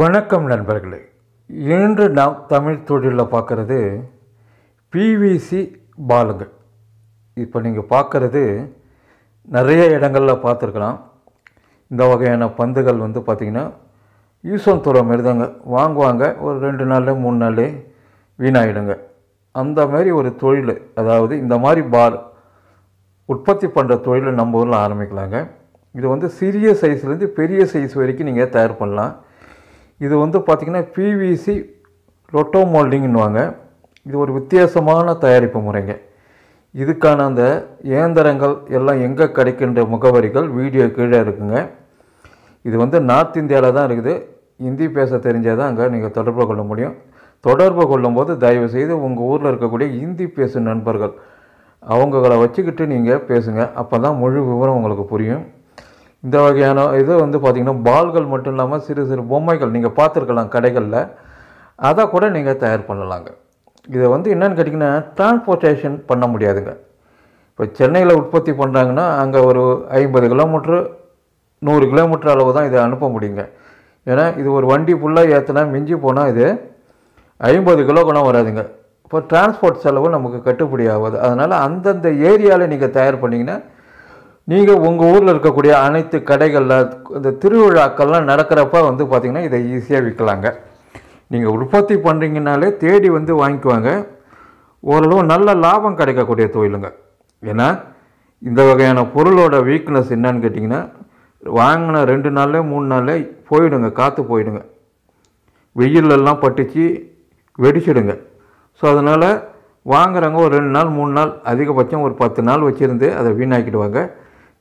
வணக்கம் நண்பர்களே இன்று நாம் தமிழ் தொழிலில் பார்க்குறது பிவிசி பாலுங்கள் இப்போ நீங்கள் பார்க்குறது நிறைய இடங்களில் பார்த்துருக்கலாம் இந்த வகையான பந்துகள் வந்து பார்த்திங்கன்னா யூசன் துறை மாரி தாங்க வாங்குவாங்க ஒரு ரெண்டு நாள் மூணு நாள் வீணாகிடுங்க அந்த மாதிரி ஒரு தொழில் அதாவது இந்த மாதிரி பால் உற்பத்தி பண்ணுற தொழிலை நம்ம ஊரில் ஆரம்பிக்கலாங்க இது வந்து சிறிய சைஸ்லேருந்து பெரிய சைஸ் வரைக்கும் நீங்கள் தயார் பண்ணலாம் இது வந்து பார்த்திங்கன்னா பிவிசி ரொட்டோ மோல்டிங்னுவாங்க இது ஒரு வித்தியாசமான தயாரிப்பு முறைங்க இதுக்கான அந்த இயந்திரங்கள் எல்லாம் எங்கே கிடைக்கின்ற முகவரிகள் வீடியோ கீழே இருக்குங்க இது வந்து நார்த் இந்தியாவில் தான் இருக்குது இந்தி பேச தெரிஞ்சால் தான் அங்கே நீங்கள் தொடர்பு கொள்ள முடியும் தொடர்பு கொள்ளும்போது தயவுசெய்து உங்கள் ஊரில் இருக்கக்கூடிய இந்தி பேசும் நண்பர்கள் அவங்கள வச்சுக்கிட்டு நீங்கள் பேசுங்க அப்போ தான் முழு விவரம் உங்களுக்கு புரியும் இந்த வகையான இது வந்து பார்த்திங்கன்னா பால்கள் மட்டும் இல்லாமல் சிறு சிறு பொம்மைகள் நீங்கள் பார்த்துருக்கலாம் கடைகளில் அதை கூட நீங்கள் தயார் பண்ணலாங்க இதை வந்து என்னென்னு கேட்டிங்கன்னா டிரான்ஸ்போர்ட்டேஷன் பண்ண முடியாதுங்க இப்போ சென்னையில் உற்பத்தி பண்ணுறாங்கன்னா அங்கே ஒரு ஐம்பது கிலோமீட்ரு நூறு கிலோமீட்டர் அளவு தான் இதை அனுப்ப முடியுங்க ஏன்னா இது ஒரு வண்டி ஃபுல்லாக ஏற்றினா மிஞ்சி போனால் இது ஐம்பது கிலோ குணம் வராதுங்க இப்போ டிரான்ஸ்போர்ட் செலவு நமக்கு கட்டுப்படி ஆகாது அதனால் அந்தந்த ஏரியாவில் நீங்கள் தயார் பண்ணிங்கன்னா நீங்கள் உங்கள் ஊரில் இருக்கக்கூடிய அனைத்து கடைகளில் இந்த திருவிழாக்கள்லாம் நடக்கிறப்ப வந்து பார்த்திங்கன்னா இதை ஈஸியாக விற்கலாங்க நீங்கள் உற்பத்தி பண்ணுறீங்கனாலே தேடி வந்து வாங்கிக்குவாங்க ஓரளவு நல்ல லாபம் கிடைக்கக்கூடிய தொழிலுங்க ஏன்னா இந்த வகையான பொருளோட வீக்னஸ் என்னன்னு கேட்டிங்கன்னா வாங்கின ரெண்டு நாளில் மூணு நாளில் போயிடுங்க காற்று போயிடுங்க வெயிலெல்லாம் பட்டுச்சு வெடிச்சிடுங்க ஸோ அதனால் வாங்குறவங்க ஒரு ரெண்டு நாள் மூணு நாள் அதிகபட்சம் ஒரு பத்து நாள் வச்சுருந்து அதை வீணாக்கிடுவாங்க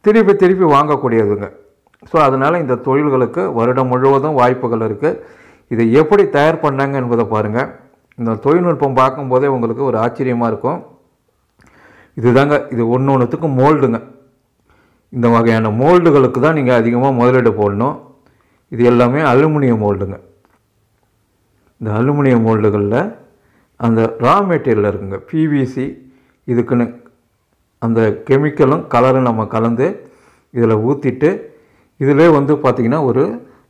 திருப்பி திருப்பி வாங்கக்கூடியதுங்க ஸோ அதனால் இந்த தொழில்களுக்கு வருடம் முழுவதும் வாய்ப்புகள் இருக்குது இதை எப்படி தயார் பண்ணாங்க என்பதை பாருங்கள் இந்த தொழில்நுட்பம் பார்க்கும்போதே உங்களுக்கு ஒரு ஆச்சரியமாக இருக்கும் இதுதாங்க இது ஒன்று ஒன்றுத்துக்கும் மோல்டுங்க இந்த வகையான மோல்டுகளுக்கு தான் நீங்கள் அதிகமாக முதலீடு போடணும் இது எல்லாமே அலுமினிய மோல்டுங்க இந்த அலுமினிய மோல்டுகளில் அந்த ரா மெட்டீரியல் இருக்குங்க பிவிசி இதுக்குன்னு அந்த கெமிக்கலும் கலரும் நம்ம கலந்து இதில் ஊற்றிட்டு இதிலே வந்து பார்த்திங்கன்னா ஒரு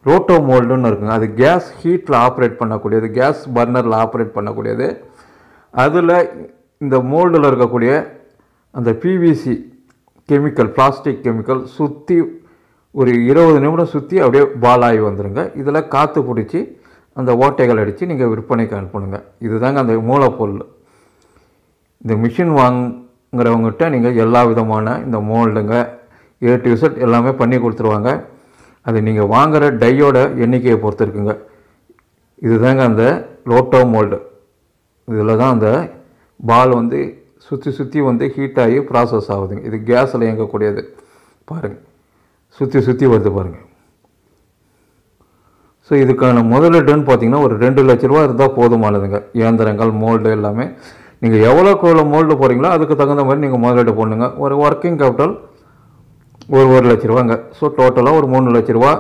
ரோட்டோ மோல்டுன்னு இருக்குங்க அது கேஸ் ஹீட்டில் ஆப்ரேட் பண்ணக்கூடியது கேஸ் பர்னரில் ஆப்ரேட் பண்ணக்கூடியது அதில் இந்த மோல்டில் இருக்கக்கூடிய அந்த பிவிசி கெமிக்கல் பிளாஸ்டிக் கெமிக்கல் சுற்றி ஒரு இருபது நிமிடம் சுற்றி அப்படியே பால் ஆகி வந்துடுங்க இதில் காற்று பிடிச்சி அந்த ஓட்டைகள் அடித்து நீங்கள் விற்பனைக்கு அனுப்பணுங்க இதுதாங்க அந்த மூலப்பொருள் இந்த மிஷின் வாங்க ங்கிறவங்ககிட்ட நீங்கள் எல்லா விதமான இந்த மோல்டுங்க ஏ டு எல்லாமே பண்ணி கொடுத்துருவாங்க அது நீங்கள் வாங்குகிற டையோட எண்ணிக்கையை பொறுத்து இருக்குங்க இதுதாங்க அந்த லோட்டோ மோல்டு இதில் தான் அந்த பால் வந்து சுற்றி சுற்றி வந்து ஹீட் ஆகி ப்ராசஸ் ஆகுதுங்க இது கேஸில் இயங்கக்கூடியது பாருங்கள் சுற்றி சுற்றி வருது பாருங்கள் ஸோ இதுக்கான முதலீடுன்னு பார்த்தீங்கன்னா ஒரு ரெண்டு லட்ச ரூபா இருந்தால் போதுமானதுங்க இயந்திரங்கள் மோல்டு எல்லாமே நீங்கள் எவ்வளோக்கு எவ்வளோ மோல்டு போகிறீங்களோ அதுக்கு தகுந்த மாதிரி நீங்கள் முதலீடு போடணுங்க ஒரு ஒர்க்கிங் கேபிட்டல் ஒரு ஒரு லட்ச ரூபாங்க ஸோ டோட்டலாக ஒரு மூணு லட்ச ரூபா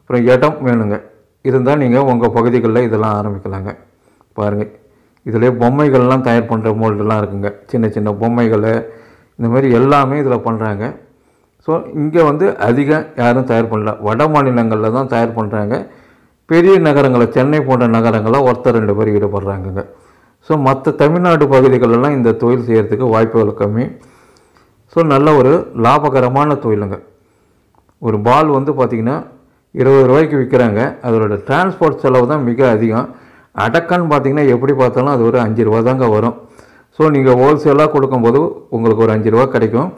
அப்புறம் இடம் வேணுங்க இருந்தால் நீங்கள் உங்கள் பகுதிகளில் இதெல்லாம் ஆரம்பிக்கலாங்க பாருங்கள் இதில் பொம்மைகள்லாம் தயார் பண்ணுற மோல்டுலாம் இருக்குங்க சின்ன சின்ன பொம்மைகள் இந்த மாதிரி எல்லாமே இதில் பண்ணுறாங்க ஸோ இங்கே வந்து அதிகம் யாரும் தயார் பண்ணல வட மாநிலங்களில் தான் தயார் பண்ணுறாங்க பெரிய நகரங்களை சென்னை போன்ற நகரங்களில் ஒருத்தர் ரெண்டு பேர் ஈடுபடுறாங்கங்க ஸோ மற்ற தமிழ்நாடு பகுதிகளெல்லாம் இந்த தொழில் செய்கிறதுக்கு வாய்ப்புகள் கம்மி ஸோ நல்ல ஒரு லாபகரமான தொழிலுங்க ஒரு பால் வந்து பார்த்திங்கன்னா இருபது ரூபாய்க்கு விற்கிறாங்க அதோடய டிரான்ஸ்போர்ட் செலவு தான் மிக அதிகம் அடக்கான்னு பார்த்திங்கன்னா எப்படி பார்த்தாலும் அது ஒரு அஞ்சு ரூபா தாங்க வரும் ஸோ நீங்கள் ஹோல்சேலாக கொடுக்கும்போது உங்களுக்கு ஒரு அஞ்சு ரூபா கிடைக்கும்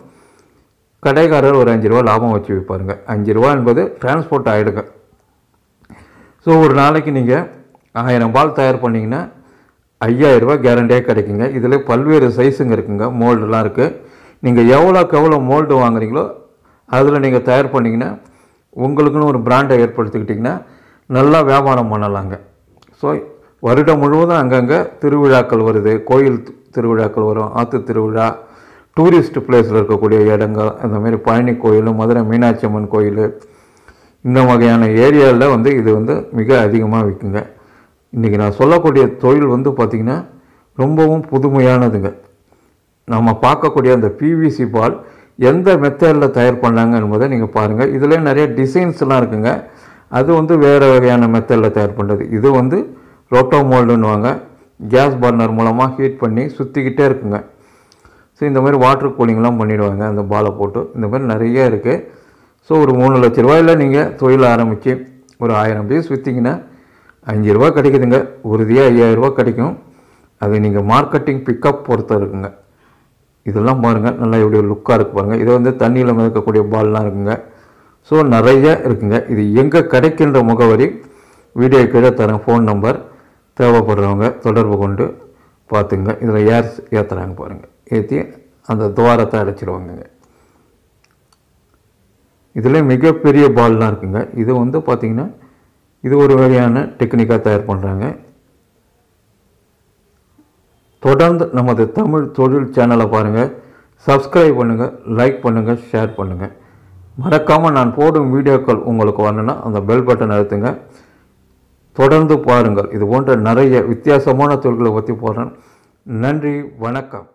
கடைக்காரர் ஒரு அஞ்சு ரூபா லாபம் வச்சு விற்பாருங்க அஞ்சு ரூபா என்பது டிரான்ஸ்போர்ட் ஆகிடுங்க ஸோ ஒரு நாளைக்கு நீங்கள் ஆயிரம் பால் தயார் பண்ணிங்கன்னா ஐயாயிரரூபா கேரண்டியாக கிடைக்குங்க இதில் பல்வேறு சைஸுங்க இருக்குங்க மோல்டுலாம் இருக்குது நீங்கள் எவ்வளோக்கு எவ்வளோ மோல்டு வாங்குறீங்களோ அதில் நீங்கள் தயார் பண்ணிங்கன்னா உங்களுக்குன்னு ஒரு பிராண்டை ஏற்படுத்திக்கிட்டிங்கன்னா நல்லா வியாபாரம் பண்ணலாங்க ஸோ வருடம் முழுவதும் அங்கங்கே திருவிழாக்கள் வருது கோயில் திருவிழாக்கள் வரும் ஆற்று திருவிழா டூரிஸ்ட் பிளேஸில் இருக்கக்கூடிய இடங்கள் அந்த மாதிரி பழனி கோயில் மதுரை மீனாட்சி அம்மன் கோயில் இந்த வகையான ஏரியாவில் வந்து இது வந்து மிக அதிகமாக விற்குங்க இன்றைக்கி நான் சொல்லக்கூடிய தொழில் வந்து பார்த்திங்கன்னா ரொம்பவும் புதுமையானதுங்க நம்ம பார்க்கக்கூடிய அந்த பிவிசி பால் எந்த மெத்தடில் தயார் பண்ணாங்க என்பதை நீங்கள் பாருங்கள் இதில் நிறைய டிசைன்ஸ்லாம் இருக்குங்க அது வந்து வேறு வகையான மெத்தடில் தயார் பண்ணுறது இது வந்து ரோட்டோ மோல்டுன்னுவாங்க கேஸ் பர்னர் மூலமாக ஹீட் பண்ணி சுற்றிக்கிட்டே இருக்குங்க ஸோ இந்த மாதிரி வாட்ரு கூலிங்லாம் பண்ணிவிடுவாங்க அந்த பாலை போட்டு இந்த மாதிரி நிறைய இருக்குது ஸோ ஒரு மூணு லட்ச ரூபாயில் நீங்கள் தொழில் ஆரம்பித்து ஒரு ஆயிரம் பீஸ் விற்றிங்கன்னா அஞ்சு ரூபா கிடைக்குதுங்க உறுதியாக ஐயாயிரரூபா கிடைக்கும் அது நீங்கள் மார்க்கெட்டிங் பிக்கப் பொறுத்த இருக்குங்க இதெல்லாம் பாருங்கள் நல்லா ஒரு லுக்காக இருக்குது பாருங்கள் இதை வந்து தண்ணியில் மிதக்கக்கூடிய பால்லாம் இருக்குங்க ஸோ நிறைய இருக்குங்க இது எங்கே கிடைக்கின்ற முகவரி வீடியோ கீழே தரேன் ஃபோன் நம்பர் தேவைப்படுறவங்க தொடர்பு கொண்டு பார்த்துங்க இதில் ஏர் ஏற்றுறாங்க பாருங்கள் ஏற்றி அந்த துவாரத்தை அடைச்சிடுவாங்கங்க இதில் மிகப்பெரிய பால்லாம் இருக்குங்க இது வந்து பார்த்திங்கன்னா இது ஒரு வகையான டெக்னிக்காக தயார் பண்ணுறாங்க தொடர்ந்து நமது தமிழ் தொழில் சேனலை பாருங்கள் சப்ஸ்கிரைப் பண்ணுங்கள் லைக் பண்ணுங்கள் ஷேர் பண்ணுங்கள் மறக்காமல் நான் போடும் வீடியோக்கள் உங்களுக்கு வரணுன்னா அந்த பெல் பட்டன் அழுத்துங்க தொடர்ந்து பாருங்கள் இது போன்ற நிறைய வித்தியாசமான தொழில்களை பற்றி போடுறேன் நன்றி வணக்கம்